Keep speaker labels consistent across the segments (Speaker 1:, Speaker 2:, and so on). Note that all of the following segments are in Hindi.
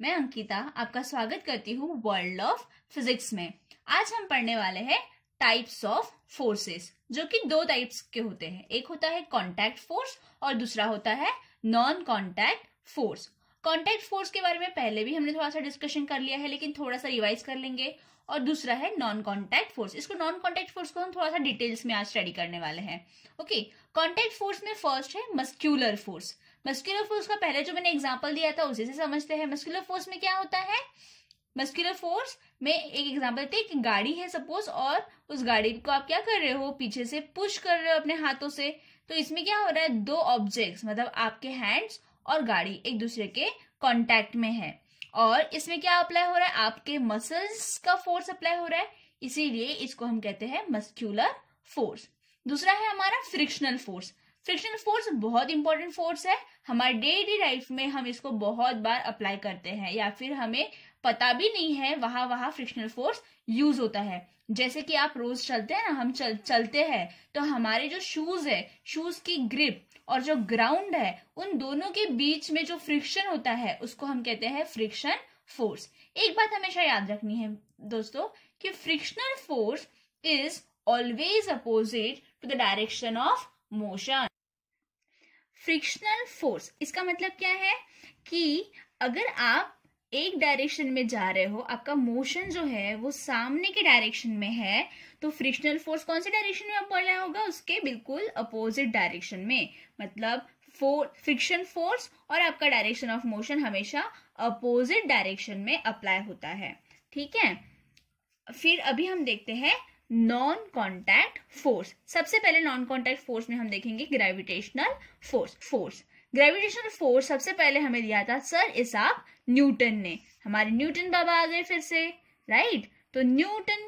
Speaker 1: मैं अंकिता आपका स्वागत करती हूँ वर्ल्ड ऑफ फिजिक्स में आज हम पढ़ने वाले हैं टाइप्स ऑफ फोर्सेस जो कि दो टाइप्स के होते हैं एक होता है कॉन्टैक्ट फोर्स और दूसरा होता है non contact force contact force के बारे में पहले भी हमने थोड़ा सा डिस्कशन कर लिया है लेकिन थोड़ा सा रिवाइज कर लेंगे और दूसरा है नॉन कॉन्टैक्ट फोर्स इसको नॉन कॉन्टैक्ट फोर्स को हम थोड़ा सा डिटेल्स में आज स्टडी करने वाले हैं ओके कॉन्टैक्ट फोर्स में फर्स्ट है मस्क्यूलर फोर्स मस्क्यूलर फोर्स का पहले जो मैंने एग्जाम्पल दिया था उसी से समझते हैं मस्क्यूलर फोर्स में क्या होता है मस्क्यूलर फोर्स में एक एग्जाम्पल देते हैं कि गाड़ी है सपोज और उस गाड़ी को आप क्या कर रहे हो पीछे से पुश कर रहे हो अपने हाथों से तो इसमें क्या हो रहा है दो ऑब्जेक्ट्स मतलब आपके हैंड्स और गाड़ी एक दूसरे के कॉन्टैक्ट में है और इसमें क्या अप्लाई हो रहा है आपके मसल्स का फोर्स अप्लाई हो रहा है इसीलिए इसको हम कहते हैं मस्क्यूलर फोर्स दूसरा है हमारा फ्रिक्शनल फोर्स फ्रिक्शनल फोर्स बहुत इंपॉर्टेंट फोर्स है हमारे डेली लाइफ में हम इसको बहुत बार अप्लाई करते हैं या फिर हमें पता भी नहीं है वहां वहां फ्रिक्शनल फोर्स यूज होता है जैसे कि आप रोज चलते हैं ना हम चल चलते हैं तो हमारे जो शूज है शूज की ग्रिप और जो ग्राउंड है उन दोनों के बीच में जो फ्रिक्शन होता है उसको हम कहते हैं फ्रिक्शन फोर्स एक बात हमेशा याद रखनी है दोस्तों कि frictional force is always opposite to the direction of motion frictional force इसका मतलब क्या है कि अगर आप एक डायरेक्शन में जा रहे हो आपका मोशन जो है वो सामने के डायरेक्शन में है तो फ्रिक्शनल फोर्स कौन से डायरेक्शन में अपॉन रहा होगा उसके बिल्कुल अपोजिट डायरेक्शन में मतलब फ्रिक्शन फोर्स और आपका डायरेक्शन ऑफ मोशन हमेशा अपोजिट डायरेक्शन में अप्लाई होता है ठीक है फिर अभी हम देखते हैं नॉन कॉन्टैक्ट फोर्स सबसे पहले नॉन कॉन्टैक्ट फोर्स में हम देखेंगे gravitational force force gravitation force सबसे पहले हमें दिया था सर इसाक न्यूटन ने हमारे न्यूटन बाबा आ गए फिर से राइट तो न्यूटन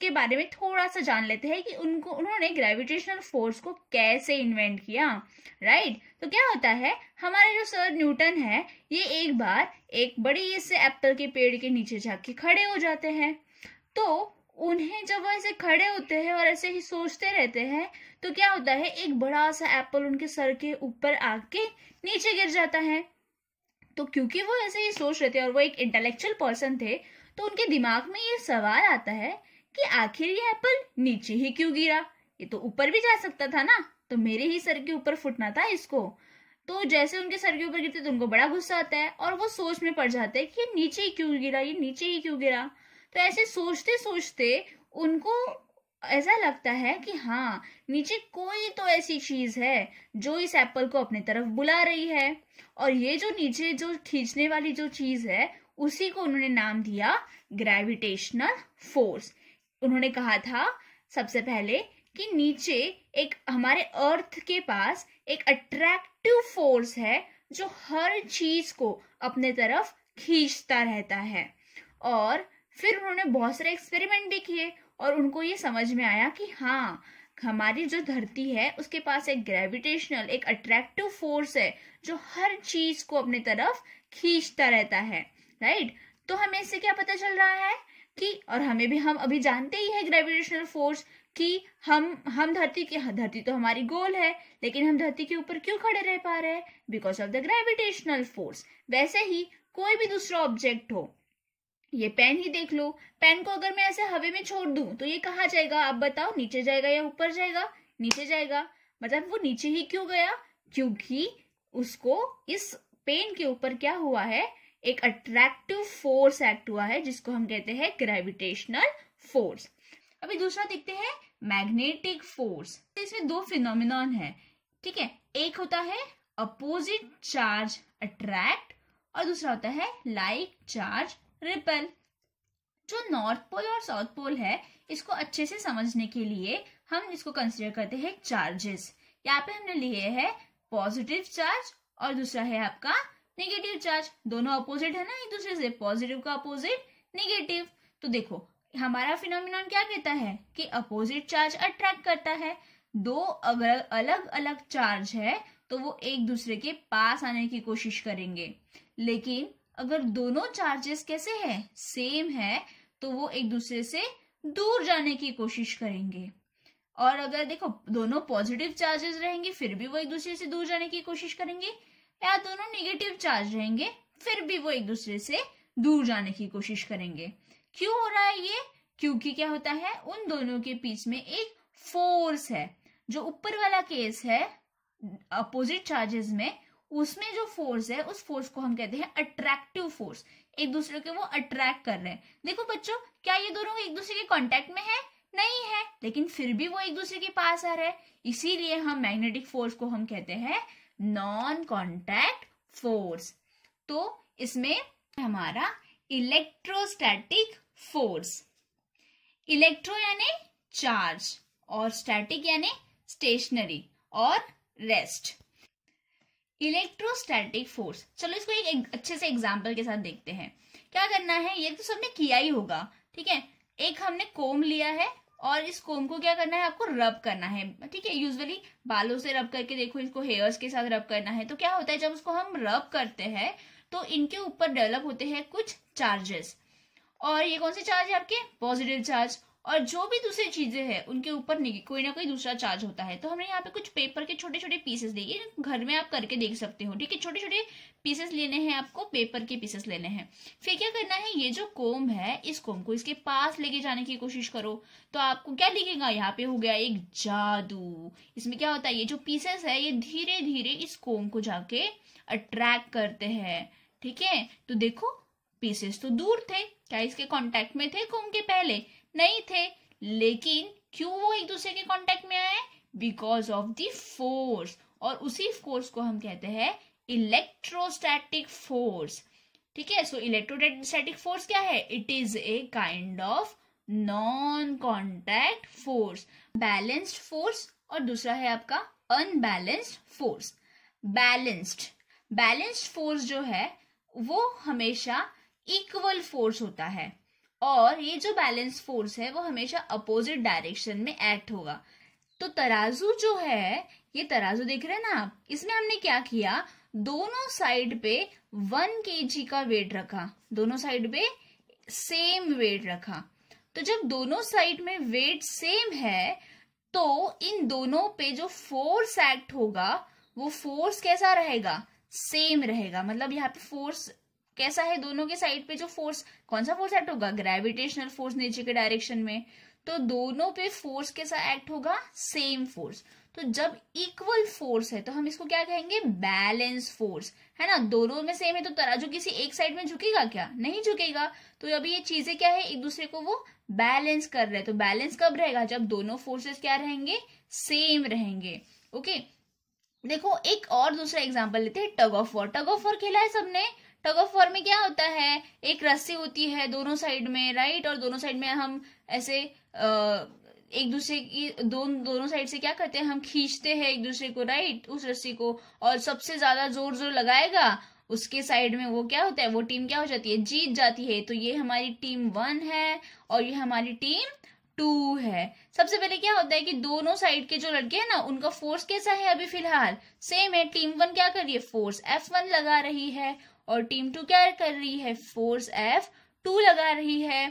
Speaker 1: के बारे में थोड़ा सा जान लेते हैं कि उनको उन्होंने ग्रेविटेशनल फोर्स को कैसे इन्वेंट किया राइट तो क्या होता है हमारे जो सर न्यूटन है ये एक बार एक बड़ी से एप्पल के पेड़ के नीचे जाके खड़े हो जाते हैं तो उन्हें जब वो ऐसे खड़े होते हैं और ऐसे ही सोचते रहते हैं तो क्या होता है एक बड़ा सा एप्पल उनके सर के ऊपर आके नीचे गिर जाता है तो क्योंकि वो ऐसे ही सोच रहे थे और वो एक इंटेलेक्चुअल पर्सन थे तो उनके दिमाग में ये सवाल आता है कि आखिर ये एप्पल नीचे ही क्यों गिरा ये तो ऊपर भी जा सकता था ना तो मेरे ही सर के ऊपर फुटना था इसको तो जैसे उनके सर के ऊपर गिरते तो उनको बड़ा गुस्सा आता है और वो सोच में पड़ जाते हैं कि ये नीचे ही क्यों गिरा ये नीचे ही क्यों गिरा तो ऐसे सोचते सोचते उनको ऐसा लगता है कि हाँ नीचे कोई तो ऐसी चीज है जो इस एप्पल को अपने तरफ बुला रही है और ये जो नीचे जो खींचने वाली जो चीज है उसी को उन्होंने नाम दिया ग्रेविटेशनल फोर्स उन्होंने कहा था सबसे पहले कि नीचे एक हमारे अर्थ के पास एक अट्रैक्टिव फोर्स है जो हर चीज को अपने तरफ खींचता रहता है और फिर उन्होंने बहुत सारे एक्सपेरिमेंट भी किए और उनको ये समझ में आया कि हाँ हमारी जो धरती है उसके पास एक ग्रेविटेशनल एक अट्रैक्टिव फोर्स है जो हर चीज को अपने तरफ खींचता रहता है राइट तो हमें इससे क्या पता चल रहा है कि और हमें भी हम अभी जानते ही है ग्रेविटेशनल फोर्स कि हम हम धरती की धरती तो हमारी गोल है लेकिन हम धरती के ऊपर क्यों खड़े रह पा रहे हैं because of the gravitational force वैसे ही कोई भी दूसरा ऑब्जेक्ट हो ये पेन ही देख लो पेन को अगर मैं ऐसे हवे में छोड़ दूं तो ये कहा जाएगा आप बताओ नीचे जाएगा या ऊपर जाएगा नीचे जाएगा मतलब वो नीचे ही क्यों गया क्योंकि उसको इस पेन के ऊपर क्या हुआ है एक अट्रैक्टिव फोर्स एक्ट हुआ है जिसको हम कहते हैं ग्रेविटेशनल फोर्स अभी दूसरा देखते हैं मैग्नेटिक फोर्स तो इसमें दो फिनोमिनॉन है ठीक है एक होता है अपोजिट चार्ज अट्रैक्ट और दूसरा होता है लाइक चार्ज रिपल जो नॉर्थ पोल और साउथ पोल है इसको अच्छे से समझने के लिए हम इसको कंसिडर करते हैं चार्जेस यहाँ पे हमने लिए है पॉजिटिव चार्ज और दूसरा है आपका नेगेटिव चार्ज दोनों अपोजिट है ना एक दूसरे से पॉजिटिव का अपोजिट नेगेटिव तो देखो हमारा फिनोमिन क्या कहता है कि अपोजिट चार्ज अट्रैक्ट करता है दो अगर अलग अलग चार्ज है तो वो एक दूसरे के पास आने की कोशिश करेंगे लेकिन अगर दोनों चार्जेस कैसे हैं सेम है तो वो एक दूसरे से दूर जाने की कोशिश करेंगे और अगर देखो दोनों पॉजिटिव चार्जेस रहेंगे फिर भी वो एक दूसरे से दूर जाने की कोशिश करेंगे या दोनों नेगेटिव चार्ज रहेंगे फिर भी वो एक दूसरे से दूर जाने की कोशिश करेंगे क्यों हो रहा है ये क्योंकि क्या होता है उन दोनों के बीच में एक फोर्स है जो ऊपर वाला केस है अपोजिट चार्जेस में उसमें जो फोर्स है उस फोर्स को हम कहते हैं अट्रैक्टिव फोर्स एक दूसरे के वो अट्रैक्ट कर रहे हैं देखो बच्चों क्या ये दोनों एक दूसरे के कॉन्टेक्ट में है नहीं है लेकिन फिर भी वो एक दूसरे के पास आ रहे हैं इसीलिए हम मैग्नेटिक फोर्स को हम कहते हैं नॉन कॉन्टैक्ट फोर्स तो इसमें हमारा इलेक्ट्रोस्टैटिक फोर्स इलेक्ट्रो यानी चार्ज और स्टैटिक यानी स्टेशनरी और रेस्ट इलेक्ट्रोस्टैटिक फोर्स चलो इसको एक अच्छे से एग्जाम्पल के साथ देखते हैं क्या करना है ये तो सबने किया ही होगा ठीक है एक हमने कोम लिया है और इस कोम को क्या करना है आपको रब करना है ठीक है यूजुअली बालों से रब करके देखो इसको हेयर्स के साथ रब करना है तो क्या होता है जब उसको हम रब करते हैं तो इनके ऊपर डेवलप होते हैं कुछ चार्जेस और ये कौन से चार्ज है आपके पॉजिटिव चार्ज और जो भी दूसरी चीजें हैं उनके ऊपर कोई ना कोई दूसरा चार्ज होता है तो हमने यहाँ पे कुछ पेपर के छोटे छोटे पीसेस लिए घर में आप करके देख सकते हो ठीक है छोटे छोटे पीसेस लेने हैं आपको पेपर के पीसेस लेने हैं फिर क्या करना है ये जो कोम है इस कोम को इसके पास लेके जाने की कोशिश करो तो आपको क्या लिखेगा यहाँ पे हो गया एक जादू इसमें क्या होता है ये जो पीसेस है ये धीरे धीरे इस कोम को जाके अट्रैक्ट करते हैं ठीक है तो देखो पीसेस तो दूर थे क्या इसके कॉन्टेक्ट में थे कोम के पहले नहीं थे लेकिन क्यों वो एक दूसरे के कांटेक्ट में आए बिकॉज ऑफ द फोर्स और उसी फोर्स को हम कहते हैं इलेक्ट्रोस्टैटिक फोर्स ठीक है सो इलेक्ट्रोस्टैटिक फोर्स क्या है it is a kind of non contact force balanced force और दूसरा है आपका unbalanced force balanced balanced force जो है वो हमेशा इक्वल फोर्स होता है और ये जो बैलेंस फोर्स है वो हमेशा अपोजिट डायरेक्शन में एक्ट होगा तो तराजू जो है ये तराजू देख रहे हैं ना आप इसमें हमने क्या किया दोनों साइड पे वन के का वेट रखा दोनों साइड पे सेम वेट रखा तो जब दोनों साइड में वेट सेम है तो इन दोनों पे जो फोर्स एक्ट होगा वो फोर्स कैसा रहेगा सेम रहेगा मतलब यहाँ पे फोर्स कैसा है दोनों के साइड पे जो फोर्स कौन सा फोर्स एक्ट होगा ग्रेविटेशनल फोर्स नीचे के डायरेक्शन में तो दोनों पे फोर्स कैसा एक्ट होगा सेम फोर्स तो जब इक्वल फोर्स है तो हम इसको क्या कहेंगे बैलेंस फोर्स है ना दोनों में सेम है तो तराजू किसी एक साइड में झुकेगा क्या नहीं झुकेगा तो अभी ये चीजें क्या है एक दूसरे को वो बैलेंस कर रहे हैं तो बैलेंस कब रहेगा जब दोनों फोर्सेस क्या रहेंगे सेम रहेंगे ओके देखो एक और दूसरा एग्जाम्पल लेते हैं tug of war tug of war खेला है सबने टग ऑफ वॉर में क्या होता है एक रस्सी होती है दोनों साइड में राइट और दोनों साइड में हम ऐसे एक दूसरे की दो, दोनों साइड से क्या करते हैं हम खींचते हैं एक दूसरे को राइट उस रस्सी को और सबसे ज्यादा जोर जोर लगाएगा उसके साइड में वो क्या होता है वो टीम क्या हो जाती है जीत जाती है तो ये हमारी टीम वन है और ये हमारी टीम टू है सबसे पहले क्या होता है कि दोनों साइड के जो लड़के हैं ना उनका फोर्स कैसा है अभी फिलहाल सेम है टीम वन क्या कर रही है फोर्स एफ वन लगा रही है और टीम टू क्या कर रही है फोर्स एफ टू लगा रही है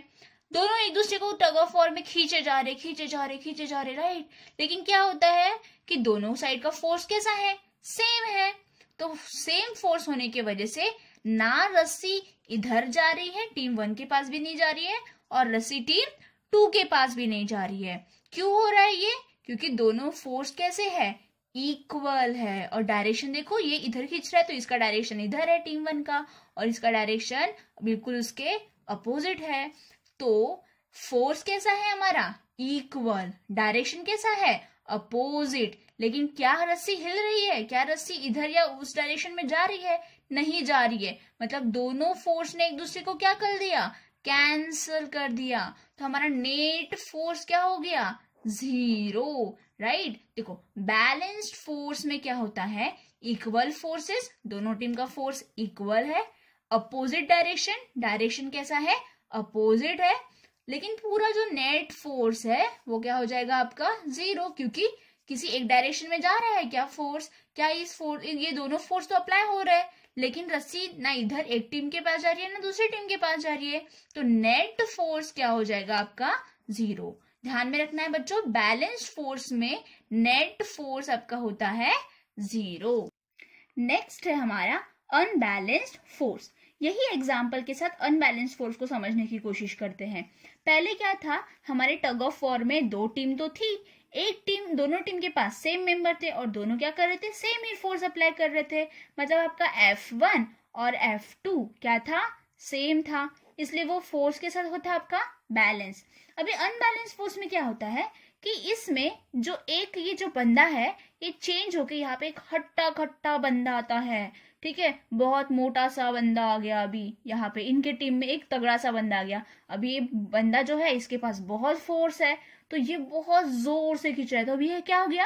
Speaker 1: दोनों एक दूसरे को टग ऑफ वॉर में खींचे जा रहे खींचे जा रहे खींचे जा रहे राइट लेकिन क्या होता है कि दोनों साइड का फोर्स कैसा है सेम है तो सेम फोर्स होने की वजह से ना रस्सी इधर जा रही है टीम वन के पास भी नहीं जा रही है और रस्सी टीम टू के पास भी नहीं जा रही है क्यों हो रहा है ये क्योंकि दोनों फोर्स कैसे है इक्वल है और डायरेक्शन देखो ये इधर खींच रहा है तो इसका डायरेक्शन इधर है टीम वन का और इसका डायरेक्शन बिल्कुल उसके अपोजिट है तो फोर्स कैसा है हमारा इक्वल डायरेक्शन कैसा है अपोजिट लेकिन क्या रस्सी हिल रही है क्या रस्सी इधर या उस डायरेक्शन में जा रही है नहीं जा रही है मतलब दोनों फोर्स ने एक दूसरे को क्या कर दिया कैंसल कर दिया तो हमारा नेट फोर्स क्या हो गया जीरो राइट right? देखो बैलेंस्ड फोर्स में क्या होता है इक्वल फोर्सेस दोनों टीम का फोर्स इक्वल है अपोजिट डायरेक्शन डायरेक्शन कैसा है अपोजिट है लेकिन पूरा जो नेट फोर्स है वो क्या हो जाएगा आपका जीरो क्योंकि किसी एक डायरेक्शन में जा रहा है क्या फोर्स क्या इस फोर्स ये दोनों फोर्स तो अप्लाई हो रहे हैं लेकिन रस्सी ना इधर एक टीम के पास जा रही है ना दूसरी टीम के पास जा रही है तो नेट फोर्स क्या हो जाएगा आपका जीरो ध्यान में रखना है बच्चों बैलेंस फोर्स में नेट फोर्स आपका होता है जीरो नेक्स्ट है हमारा अनबैलेंस्ड फोर्स यही एग्जाम्पल के साथ अनबैलेंस फोर्स को समझने की कोशिश करते हैं पहले क्या था हमारे टग ऑफ वॉर में दो टीम तो थी एक टीम दोनों टीम के पास सेम मेंबर थे और दोनों क्या कर रहे थे सेम ही फोर्स अप्लाई कर रहे थे मतलब आपका एफ वन और एफ टू क्या था सेम था इसलिए वो फोर्स के साथ होता आपका बैलेंस अभी अनबैलेंस फोर्स में क्या होता है कि इसमें जो एक ये जो बंदा है ये चेंज होके यहाँ पे एक हट्टा खट्टा बंदा आता है ठीक है बहुत मोटा सा बंदा आ गया अभी यहाँ पे इनके टीम में एक तगड़ा सा बंदा आ गया अभी ये बंदा जो है इसके पास बहुत फोर्स है तो ये बहुत जोर से खींच रहा है तो अभी ये क्या हो गया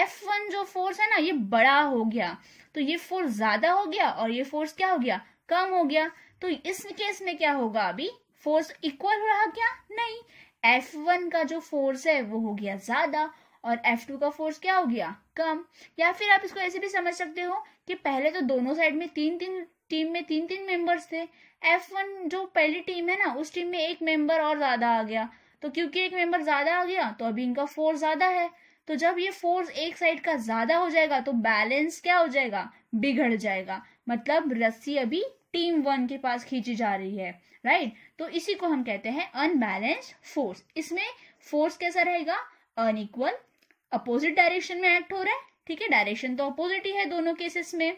Speaker 1: एफ वन जो फोर्स है ना ये बड़ा हो गया तो ये फोर्स ज्यादा हो गया और ये फोर्स क्या हो गया कम हो गया तो इस केस में क्या होगा अभी फोर्स इक्वल रहा क्या नहीं एफ वन का जो फोर्स है वो हो गया ज्यादा और F2 का फोर्स क्या हो गया कम या फिर आप इसको ऐसे भी समझ सकते हो कि पहले तो दोनों साइड में तीन तीन टीम में तीन तीन मेंबर्स थे F1 जो पहली टीम है ना उस टीम में एक मेंबर और ज्यादा आ गया तो क्योंकि एक मेंबर ज्यादा आ गया तो अभी इनका फोर्स ज्यादा है तो जब ये फोर्स एक साइड का ज्यादा हो जाएगा तो बैलेंस क्या हो जाएगा बिगड़ जाएगा मतलब रस्सी अभी टीम वन के पास खींची जा रही है राइट तो इसी को हम कहते हैं अनबैलेंस फोर्स इसमें फोर्स कैसा रहेगा अनइक्वल अपोजिट डायरेक्शन में एक्ट हो रहा है ठीक है डायरेक्शन तो अपोजिट ही है दोनों केसेस में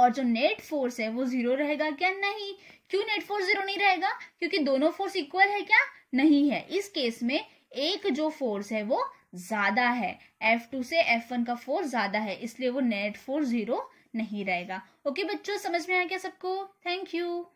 Speaker 1: और जो नेट फोर्स है वो जीरो रहेगा क्या नहीं क्यों नेट फोर्स जीरो नहीं रहेगा क्योंकि दोनों फोर्स इक्वल है क्या नहीं है इस केस में एक जो फोर्स है वो ज्यादा है F2 से F1 का फोर्स ज्यादा है इसलिए वो नेट फोर्स जीरो नहीं रहेगा ओके बच्चों समझ में आ गया सबको थैंक यू